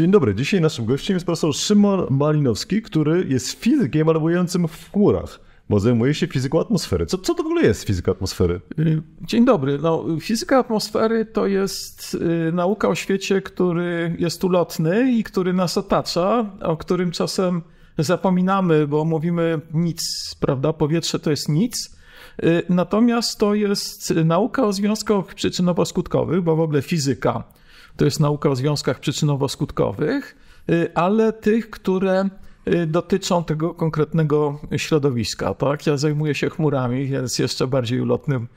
Dzień dobry. Dzisiaj naszym gościem jest profesor Szymon Malinowski, który jest fizykiem balującym w chmurach, bo zajmuje się fizyką atmosfery. Co, co to w ogóle jest fizyka atmosfery? Y, dzień dobry. No, fizyka atmosfery to jest y, nauka o świecie, który jest ulotny i który nas otacza, o którym czasem zapominamy, bo mówimy nic, prawda? Powietrze to jest nic. Y, natomiast to jest nauka o związkach przyczynowo-skutkowych, bo w ogóle fizyka to jest nauka o związkach przyczynowo-skutkowych, y, ale tych, które y, dotyczą tego konkretnego środowiska. Tak? Ja zajmuję się chmurami, więc jeszcze bardziej ulotnym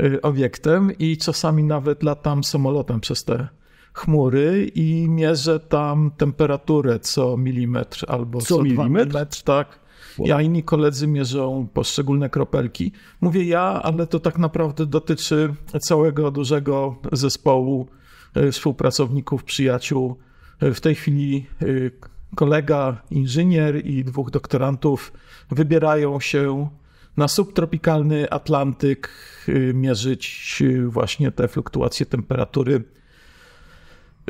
y, obiektem i czasami nawet latam samolotem przez te chmury i mierzę tam temperaturę co milimetr albo co, co milimetr? milimetr, tak. Wow. Ja inni koledzy mierzą poszczególne kropelki. Mówię ja, ale to tak naprawdę dotyczy całego dużego zespołu E, współpracowników, przyjaciół. E, w tej chwili e, kolega, inżynier i dwóch doktorantów wybierają się na subtropikalny Atlantyk mierzyć właśnie te fluktuacje temperatury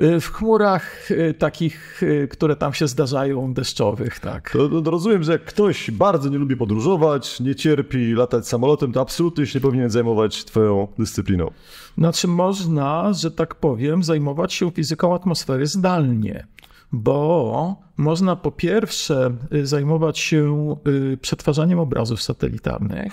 Y, w chmurach y, takich, y, które tam się zdarzają, deszczowych, tak. To, to rozumiem, że jak ktoś bardzo nie lubi podróżować, nie cierpi latać samolotem, to absolutnie się nie powinien zajmować twoją dyscypliną. Znaczy można, że tak powiem, zajmować się fizyką atmosfery zdalnie bo można po pierwsze zajmować się przetwarzaniem obrazów satelitarnych,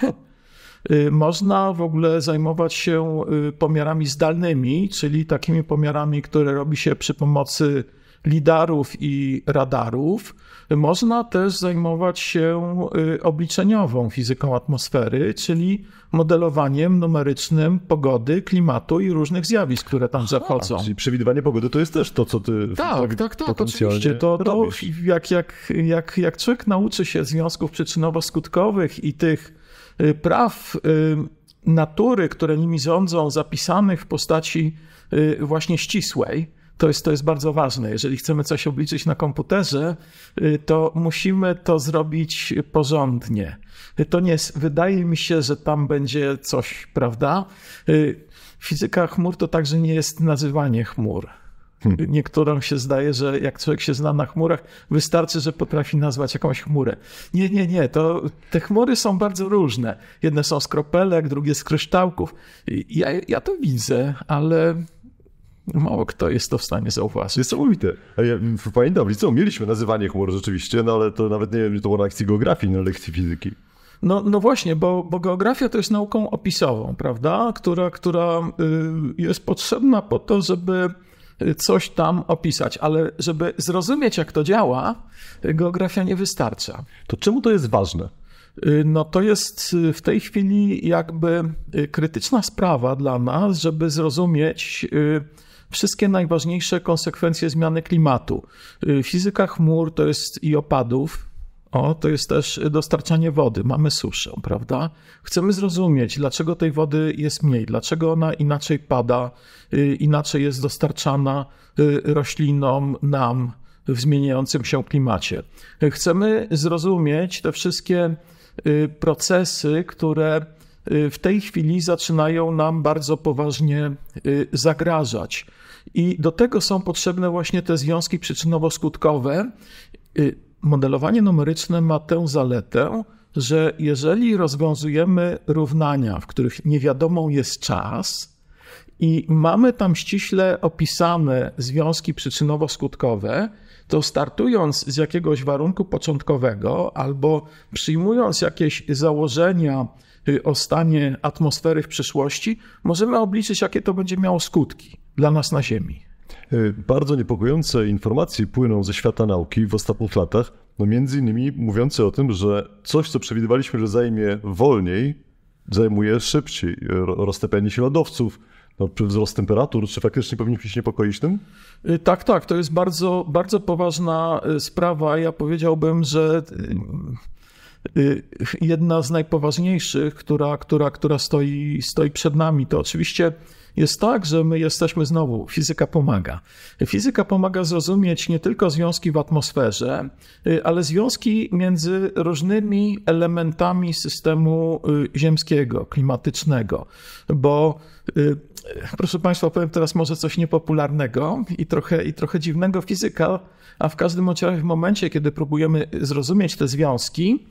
Y, można w ogóle zajmować się y, pomiarami zdalnymi, czyli takimi pomiarami, które robi się przy pomocy lidarów i radarów. Można też zajmować się y, obliczeniową fizyką atmosfery, czyli modelowaniem numerycznym pogody, klimatu i różnych zjawisk, które tam zachodzą. A, czyli przewidywanie pogody to jest też to, co ty Tak, tak, tak, oczywiście. To, to jak, jak, jak, jak człowiek nauczy się związków przyczynowo-skutkowych i tych Y, praw y, natury, które nimi rządzą, zapisanych w postaci y, właśnie ścisłej. To jest, to jest bardzo ważne. Jeżeli chcemy coś obliczyć na komputerze, to musimy to zrobić porządnie. To nie jest, wydaje mi się, że tam będzie coś, prawda? Fizyka chmur to także nie jest nazywanie chmur. Hmm. Niektórym się zdaje, że jak człowiek się zna na chmurach, wystarczy, że potrafi nazwać jakąś chmurę. Nie, nie, nie. To, te chmury są bardzo różne. Jedne są z kropelek, drugie z kryształków. Ja, ja to widzę, ale mało kto jest to w stanie zauważyć. Niesamowite. A ja pamiętam, liceum mieliśmy nazywanie chmur rzeczywiście, no ale to nawet nie wiem, to było na lekcji geografii, na lekcji fizyki. No, no właśnie, bo, bo geografia to jest nauką opisową, prawda? Która, która y, jest potrzebna po to, żeby coś tam opisać, ale żeby zrozumieć, jak to działa, geografia nie wystarcza. To czemu to jest ważne? Y, no to jest y, w tej chwili jakby y, krytyczna sprawa dla nas, żeby zrozumieć wszystkie najważniejsze konsekwencje zmiany klimatu. Fizyka chmur to jest i opadów, o, to jest też dostarczanie wody. Mamy suszę, prawda? Chcemy zrozumieć, dlaczego tej wody jest mniej, dlaczego ona inaczej pada, y, inaczej jest dostarczana y, roślinom, nam w zmieniającym się klimacie. Chcemy zrozumieć te wszystkie y, procesy, które w tej chwili zaczynają nam bardzo poważnie zagrażać. I do tego są potrzebne właśnie te związki przyczynowo-skutkowe modelowanie numeryczne ma tę zaletę, że jeżeli rozwiązujemy równania, w których niewiadomą jest czas, i mamy tam ściśle opisane związki przyczynowo-skutkowe, to startując z jakiegoś warunku początkowego albo przyjmując jakieś założenia y, o stanie atmosfery w przyszłości, możemy obliczyć, jakie to będzie miało skutki dla nas na Ziemi. Y, bardzo niepokojące informacje płyną ze świata nauki w ostatnich latach, no między innymi mówiące o tym, że coś, co przewidywaliśmy, że zajmie wolniej, zajmuje szybciej. Roztepianie się lodowców, no, wzrost temperatur, czy faktycznie powinniśmy się niepokoić tym? Y, tak, tak, to jest bardzo, bardzo poważna y, sprawa. Ja powiedziałbym, że jedna z najpoważniejszych, która, która, która stoi, stoi przed nami, to oczywiście jest tak, że my jesteśmy znowu, fizyka pomaga. Fizyka pomaga zrozumieć nie tylko związki w atmosferze, y, ale związki między różnymi elementami systemu y, ziemskiego, klimatycznego, bo y, proszę Państwa, powiem teraz może coś niepopularnego i trochę, i trochę dziwnego fizyka, a w każdym razie w momencie, kiedy próbujemy zrozumieć te związki,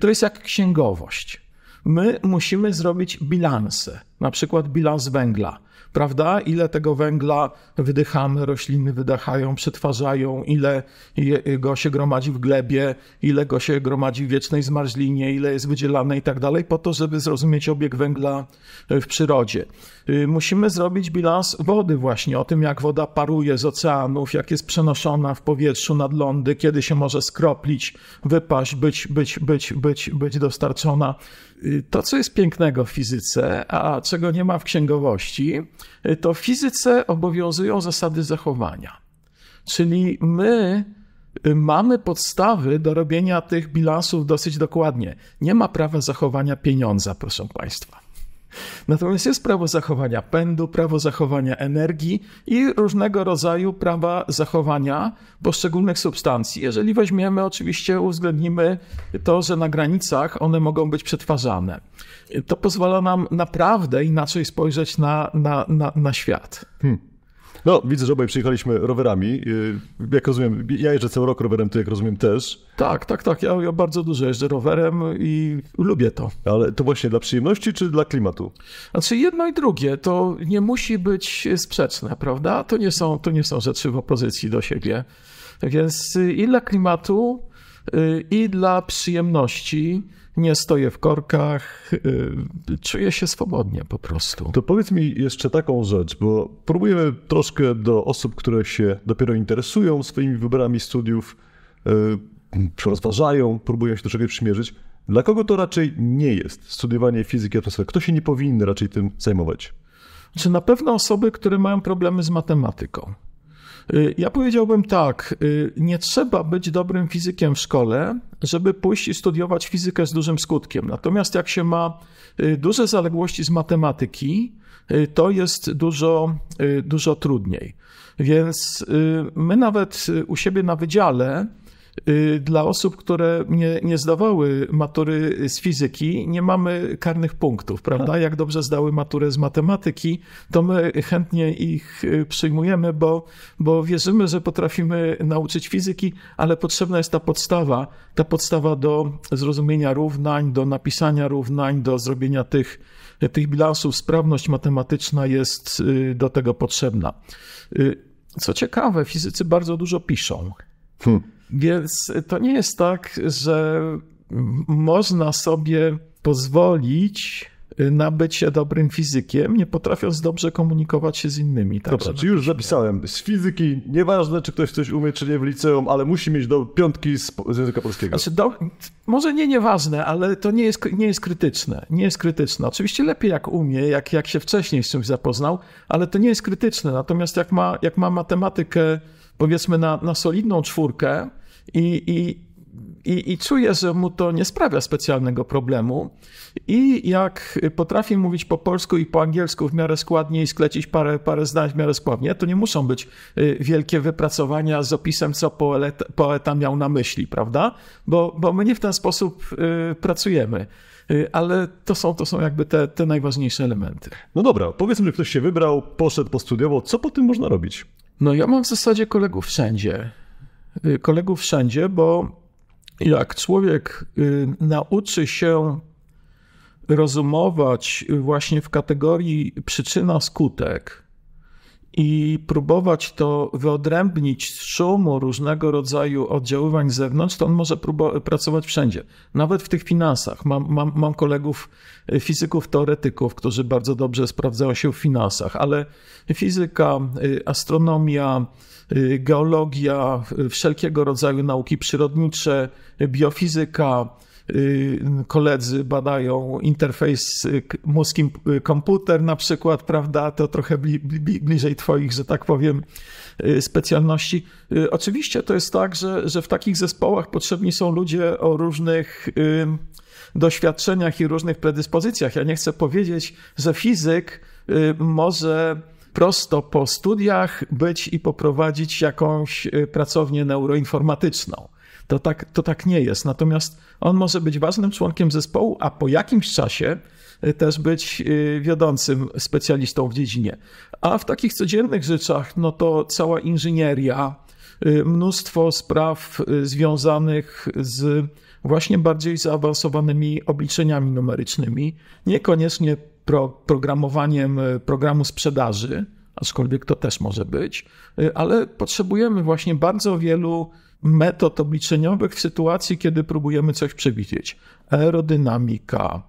to jest jak księgowość my musimy zrobić bilansy, na przykład bilans węgla prawda? Ile tego węgla wydychamy, rośliny wydychają, przetwarzają, ile go się gromadzi w glebie, ile go się gromadzi w wiecznej zmarzlinie, ile jest wydzielane i tak dalej, po to, żeby zrozumieć obieg węgla e, w przyrodzie. Y, musimy zrobić bilans wody właśnie, o tym jak woda paruje z oceanów, jak jest przenoszona w powietrzu nad lądy, kiedy się może skroplić, wypaść, być, być, być, być, być dostarczona. Y, to, co jest pięknego w fizyce, a czego nie ma w księgowości, to w fizyce obowiązują zasady zachowania. Czyli my y, mamy podstawy do robienia tych bilansów dosyć dokładnie. Nie ma prawa zachowania pieniądza, proszę Państwa. Natomiast jest prawo zachowania pędu, prawo zachowania energii i różnego rodzaju prawa zachowania poszczególnych substancji. Jeżeli weźmiemy, oczywiście uwzględnimy to, że na granicach one mogą być przetwarzane. To pozwala nam naprawdę inaczej spojrzeć na, na, na, na świat. Hmm. No, widzę, że obaj przyjechaliśmy rowerami. Y, jak rozumiem, ja jeżdżę cały rok rowerem, to jak rozumiem też. Tak, tak, tak. Ja, ja bardzo dużo jeżdżę rowerem i lubię to. Ale to właśnie dla przyjemności czy dla klimatu? Znaczy jedno i drugie. To nie musi być sprzeczne, prawda? To nie są, to nie są rzeczy w opozycji do siebie. Tak więc y, i dla klimatu, Y, i dla przyjemności nie stoję w korkach, y, czuję się swobodnie po prostu. To powiedz mi jeszcze taką rzecz, bo próbujemy troszkę do osób, które się dopiero interesują swoimi wyborami studiów, y, rozważają, próbują się do czegoś przymierzyć. Dla kogo to raczej nie jest studiowanie fizyki atmosfery? Kto się nie powinien raczej tym zajmować? Czy na pewno osoby, które mają problemy z matematyką? Y, ja powiedziałbym tak, y, nie trzeba być dobrym fizykiem w szkole, żeby pójść i studiować fizykę z dużym skutkiem. Natomiast jak się ma y, duże zaległości z matematyki, to jest dużo, dużo trudniej. Więc my nawet u siebie na wydziale Y, dla osób, które nie, nie zdawały matury z fizyki, nie mamy karnych punktów, prawda? Jak dobrze zdały maturę z matematyki, to my chętnie ich y, przyjmujemy, bo, bo wierzymy, że potrafimy nauczyć fizyki, ale potrzebna jest ta podstawa, ta podstawa do zrozumienia równań, do napisania równań, do zrobienia tych, tych bilansów. Sprawność matematyczna jest y, do tego potrzebna. Co ciekawe, fizycy bardzo dużo piszą. Hmm. Więc to nie jest tak, że można sobie pozwolić y, na bycie dobrym fizykiem, nie potrafiąc dobrze komunikować się z innymi. Także Dobra, czy już zapisałem. Z fizyki, nieważne czy ktoś coś umie, czy nie w liceum, ale musi mieć do piątki z, z języka polskiego. Znaczy, do, może nie nieważne, ale to nie jest, nie jest krytyczne. Nie jest krytyczne. Oczywiście lepiej jak umie, jak, jak się wcześniej z czymś zapoznał, ale to nie jest krytyczne. Natomiast jak ma, jak ma matematykę powiedzmy na, na solidną czwórkę, i, i i, i czuję, że mu to nie sprawia specjalnego problemu. I jak potrafi mówić po polsku i po angielsku w miarę składnie i sklecić parę, parę zdań w miarę składnie, to nie muszą być y, wielkie wypracowania z opisem, co poeta, poeta miał na myśli, prawda? Bo, bo my nie w ten sposób y, pracujemy. Y, ale to są, to są jakby te, te najważniejsze elementy. No dobra, powiedzmy, że ktoś się wybrał, poszedł, postudiował. Co po tym można robić? No ja mam w zasadzie kolegów wszędzie. Y, kolegów wszędzie, bo jak człowiek y, nauczy się rozumować y, właśnie w kategorii przyczyna-skutek, i próbować to wyodrębnić z szumu różnego rodzaju oddziaływań z zewnątrz, to on może pracować wszędzie, nawet w tych finansach. Mam, mam, mam kolegów e, fizyków, teoretyków, którzy bardzo dobrze sprawdzają się w finansach, ale fizyka, e, astronomia, e, geologia, wszelkiego rodzaju nauki przyrodnicze, biofizyka, Y, koledzy badają interfejs mózg y, komputer na przykład, prawda, to trochę bli, bli, bliżej twoich, że tak powiem, y, specjalności. Oczywiście to jest tak, że, że w takich zespołach potrzebni są ludzie o różnych doświadczeniach i różnych predyspozycjach. Ja nie chcę powiedzieć, że fizyk może prosto po studiach być i poprowadzić jakąś pracownię neuroinformatyczną. To tak, to tak nie jest. Natomiast on może być ważnym członkiem zespołu, a po jakimś czasie y, też być y, wiodącym specjalistą w dziedzinie. A w takich codziennych rzeczach, no to cała inżynieria, y, mnóstwo spraw związanych z właśnie bardziej zaawansowanymi obliczeniami numerycznymi, niekoniecznie pro programowaniem programu sprzedaży, aczkolwiek to też może być, ale potrzebujemy właśnie bardzo wielu metod obliczeniowych w sytuacji, kiedy próbujemy coś przewidzieć. Aerodynamika,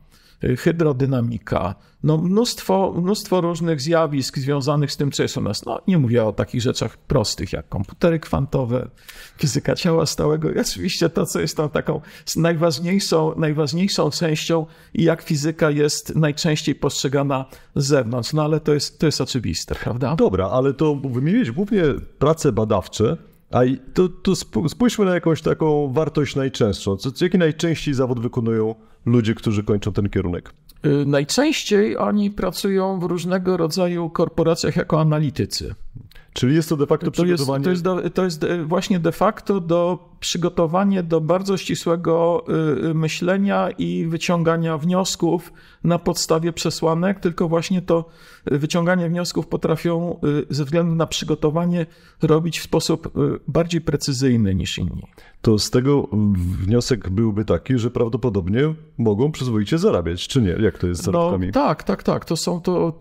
hydrodynamika, no mnóstwo, mnóstwo różnych zjawisk związanych z tym, co jest u nas. No, nie mówię o takich rzeczach prostych jak komputery kwantowe, fizyka ciała stałego i oczywiście to, co jest tam taką najważniejszą, najważniejszą częścią i jak fizyka jest najczęściej postrzegana z zewnątrz. No ale to jest, to jest oczywiste, prawda? Dobra, ale to wymieniłeś głównie prace badawcze, a tu, tu spójrzmy na jakąś taką wartość najczęstszą. Co, jaki najczęściej zawód wykonują ludzie, którzy kończą ten kierunek? Y, najczęściej oni pracują w różnego rodzaju korporacjach jako analitycy. Czyli jest to de facto to przygotowanie. Jest, to, jest do, to jest właśnie de facto do przygotowanie do bardzo ścisłego y, y, myślenia i wyciągania wniosków na podstawie przesłanek, tylko właśnie to y, wyciąganie wniosków potrafią ze względu na przygotowanie robić w sposób bardziej precyzyjny niż inni. To z tego wniosek byłby taki, że prawdopodobnie mogą przyzwoicie zarabiać, czy nie? Jak to jest z no, zarobkami? No, tak, tak, tak. To są to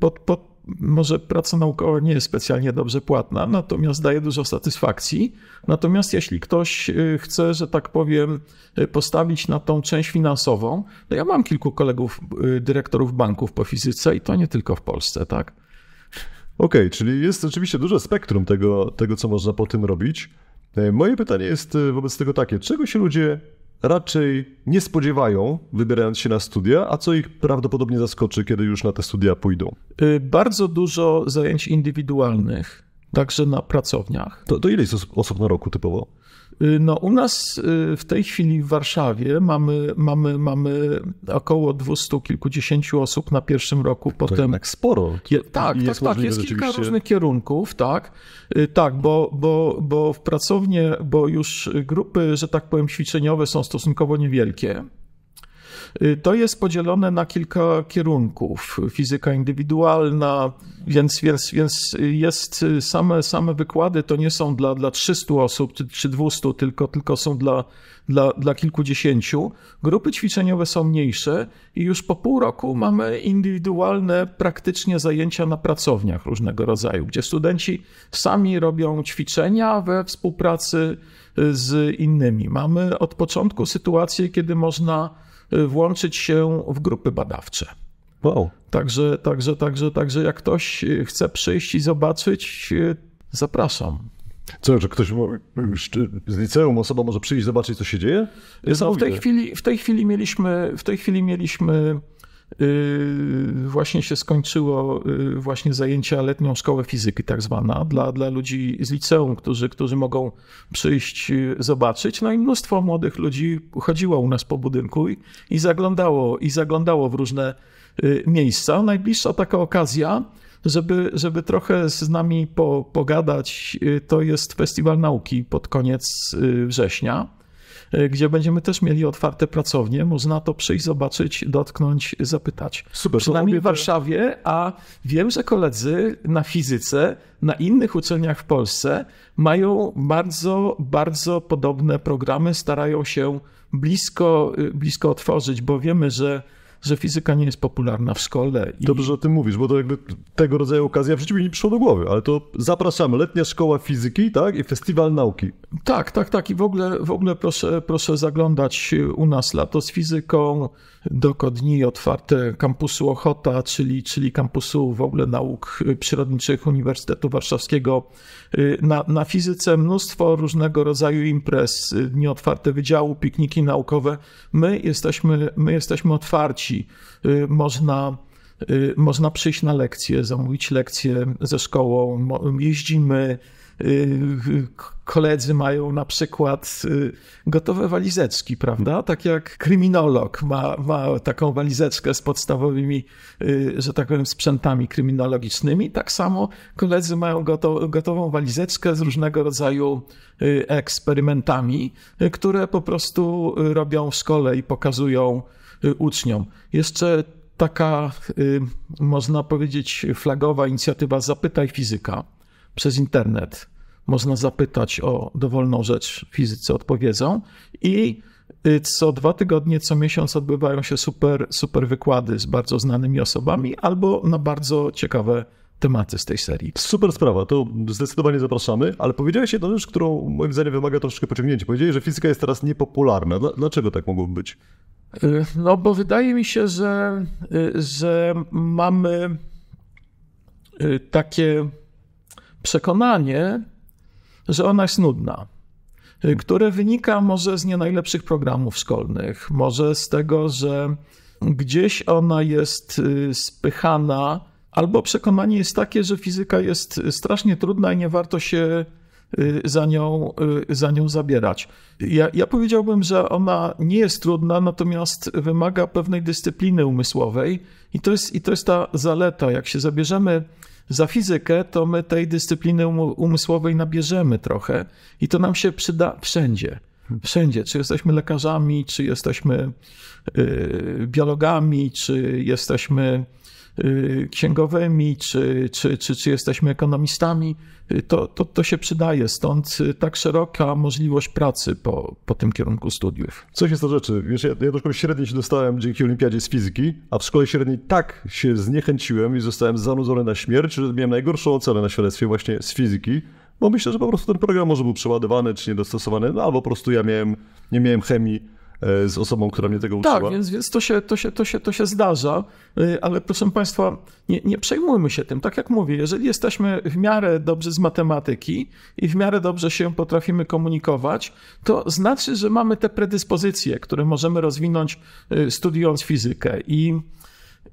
pod, pod może praca naukowa nie jest specjalnie dobrze płatna, natomiast daje dużo satysfakcji. Natomiast jeśli ktoś y, chce, że tak powiem, y, postawić na tą część finansową, to ja mam kilku kolegów y, dyrektorów banków po fizyce i to nie tylko w Polsce, tak? Okej, okay, czyli jest rzeczywiście duże spektrum tego, tego, co można po tym robić. E, moje pytanie jest wobec tego takie, czego się ludzie raczej nie spodziewają, wybierając się na studia, a co ich prawdopodobnie zaskoczy, kiedy już na te studia pójdą? Y, bardzo dużo zajęć indywidualnych także na pracowniach. To, to ile jest osób na roku typowo? Y, no, u nas y, w tej chwili w Warszawie mamy, mamy, mamy około dwustu kilkudziesięciu osób na pierwszym roku. Potem... To jednak sporo. Je, tak, tak, jest tak. tak jest rzeczywiście... kilka różnych kierunków, tak. Y, tak, bo, bo, bo w pracownie, bo już grupy, że tak powiem, ćwiczeniowe są stosunkowo niewielkie. Y, to jest podzielone na kilka kierunków. Fizyka indywidualna, więc, więc, więc jest y, same, same wykłady to nie są dla, dla 300 osób czy 200, tylko, tylko są dla, dla, dla kilkudziesięciu. Grupy ćwiczeniowe są mniejsze i już po pół roku mamy indywidualne praktycznie zajęcia na pracowniach różnego rodzaju, gdzie studenci sami robią ćwiczenia we współpracy y, z innymi. Mamy od początku sytuację, kiedy można Y, włączyć się w grupy badawcze. Wow. Także, także, także, także jak ktoś y, chce przyjść i zobaczyć, y, zapraszam. Co, że ktoś z liceum, osoba może przyjść, zobaczyć, co się dzieje? No, w, tej chwili, w, tej chwili mieliśmy, w tej chwili mieliśmy Y, właśnie się skończyło y, właśnie zajęcia letnią szkołę fizyki tak zwana dla, dla ludzi z liceum, którzy, którzy mogą przyjść y, zobaczyć. No i mnóstwo młodych ludzi chodziło u nas po budynku i, i zaglądało i zaglądało w różne miejsca. Najbliższa taka okazja, żeby, żeby trochę z nami po, pogadać, to jest Festiwal Nauki pod koniec września. E, gdzie będziemy też mieli otwarte pracownie. Można to przyjść, zobaczyć, dotknąć, zapytać. Super, Przynajmniej w Warszawie, a wiem, że koledzy na fizyce, na innych uczelniach w Polsce mają bardzo, bardzo podobne programy, starają się blisko, y, blisko otworzyć, bo wiemy, że że fizyka nie jest popularna w szkole. I... Dobrze, że o tym mówisz, bo to jakby tego rodzaju okazja w życiu mi nie przyszło do głowy, ale to zapraszamy, letnia szkoła fizyki, tak? I festiwal nauki. Tak, tak, tak. I w ogóle, w ogóle proszę, proszę zaglądać y, u nas lato z fizyką, dni otwarte kampusu Ochota, czyli, czyli kampusu w ogóle nauk y, przyrodniczych Uniwersytetu Warszawskiego. Y, na, na fizyce mnóstwo różnego rodzaju imprez, dni otwarte wydziału, pikniki naukowe. My jesteśmy, my jesteśmy otwarci Y, można, y, można przyjść na lekcję, zamówić lekcję ze szkołą, jeździmy. Y, koledzy mają na przykład gotowe walizeczki, prawda? Tak jak kryminolog ma, ma taką walizeczkę z podstawowymi, że tak powiem, sprzętami kryminologicznymi, tak samo koledzy mają goto, gotową walizeczkę z różnego rodzaju eksperymentami, które po prostu robią w szkole i pokazują Y, uczniom. Jeszcze taka, y, można powiedzieć, flagowa inicjatywa Zapytaj Fizyka przez internet. Można zapytać o dowolną rzecz, fizycy odpowiedzą i y, co dwa tygodnie, co miesiąc odbywają się super, super wykłady z bardzo znanymi osobami albo na bardzo ciekawe tematy z tej serii. Super sprawa, to zdecydowanie zapraszamy, ale powiedziałeś jedną rzecz, którą moim zdaniem wymaga troszkę pociągnięcia. Powiedziałeś, że fizyka jest teraz niepopularna. Dlaczego tak mogłoby być? Y, no, bo wydaje mi się, że, y, że mamy y, takie przekonanie, że ona jest nudna, hmm. które wynika może z nie najlepszych programów szkolnych, może z tego, że gdzieś ona jest spychana albo przekonanie jest takie, że fizyka jest y, strasznie trudna i nie warto się y, za nią, y, za nią zabierać. Ja, ja powiedziałbym, że ona nie jest trudna, natomiast wymaga pewnej dyscypliny umysłowej i to jest, i to jest ta zaleta. Jak się zabierzemy za fizykę, to my tej dyscypliny umysłowej nabierzemy trochę i to nam się przyda wszędzie. Wszędzie, czy jesteśmy lekarzami, czy jesteśmy biologami, czy jesteśmy Y, księgowymi, czy, czy, czy, czy jesteśmy ekonomistami, y, to, to, to się przydaje. Stąd y, tak szeroka możliwość pracy po, po tym kierunku studiów. Coś jest to rzeczy. Wiesz, ja, ja do szkoły średniej się dostałem dzięki olimpiadzie z fizyki, a w szkole średniej tak się zniechęciłem i zostałem zanudzony na śmierć, że miałem najgorszą ocenę na świadectwie właśnie z fizyki, bo myślę, że po prostu ten program może był przeładowany czy niedostosowany, no albo po prostu ja miałem, nie miałem chemii E, z osobą, która mnie tego tak, uczyła. Tak, więc, więc to, się, to, się, to, się, to się zdarza, e, ale proszę Państwa, nie, nie przejmujmy się tym. Tak jak mówię, jeżeli jesteśmy w miarę dobrze z matematyki i w miarę dobrze się potrafimy komunikować, to znaczy, że mamy te predyspozycje, które możemy rozwinąć e, studiując fizykę. I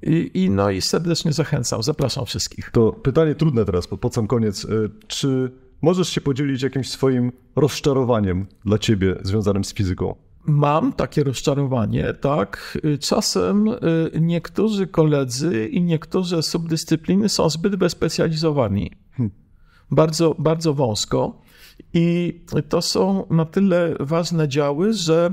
i, I, no i serdecznie zachęcam, zapraszam wszystkich. To pytanie trudne teraz, pod, po sam koniec. Czy możesz się podzielić jakimś swoim rozczarowaniem dla ciebie związanym z fizyką? mam takie rozczarowanie, tak? Czasem y, niektórzy koledzy i niektóre subdyscypliny są zbyt wyspecjalizowani. Hmm. Bardzo, bardzo wąsko. I to są na tyle ważne działy, że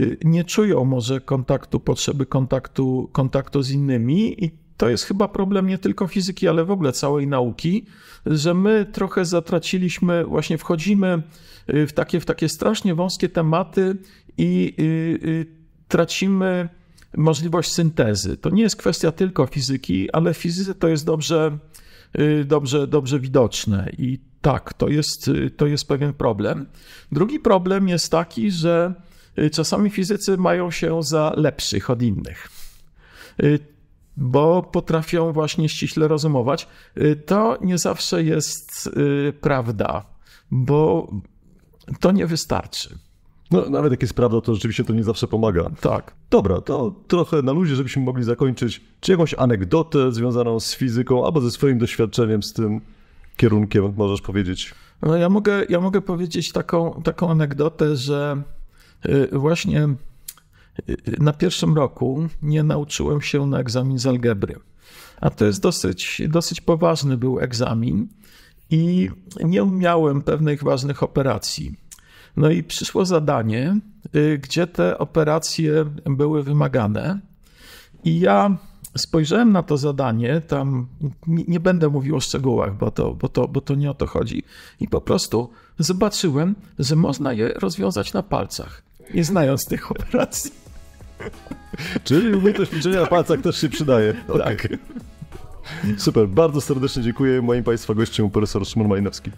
y, nie czują może kontaktu, potrzeby kontaktu, kontaktu z innymi i to jest chyba problem nie tylko fizyki, ale w ogóle całej nauki, że my trochę zatraciliśmy, właśnie wchodzimy y, w takie, w takie strasznie wąskie tematy i y, y, tracimy możliwość syntezy. To nie jest kwestia tylko fizyki, ale w fizyce to jest dobrze, y, dobrze, dobrze widoczne i tak, to jest, to jest pewien problem. Drugi problem jest taki, że czasami fizycy mają się za lepszych od innych bo potrafią właśnie ściśle rozumować. To nie zawsze jest prawda, bo to nie wystarczy. No, nawet jak jest prawda, to rzeczywiście to nie zawsze pomaga. Tak. Dobra, to trochę na luzie, żebyśmy mogli zakończyć. Czy jakąś anegdotę związaną z fizyką albo ze swoim doświadczeniem z tym kierunkiem możesz powiedzieć? No, ja mogę, ja mogę powiedzieć taką, taką anegdotę, że y, właśnie y, y, na pierwszym roku nie nauczyłem się na egzamin z algebry. A to jest dosyć, dosyć poważny był egzamin i nie umiałem pewnych ważnych operacji. No i przyszło zadanie, y, gdzie te operacje były wymagane. I ja spojrzałem na to zadanie, tam nie będę mówił o szczegółach, bo to, bo, to, bo to nie o to chodzi, i po prostu zobaczyłem, że można je rozwiązać na palcach, nie znając tych operacji. Czyli umiejętność liczenia tak. na palcach też się przydaje. Tak. tak. Super, bardzo serdecznie dziękuję. Moim Państwa gościem profesor Szymon Malinowski.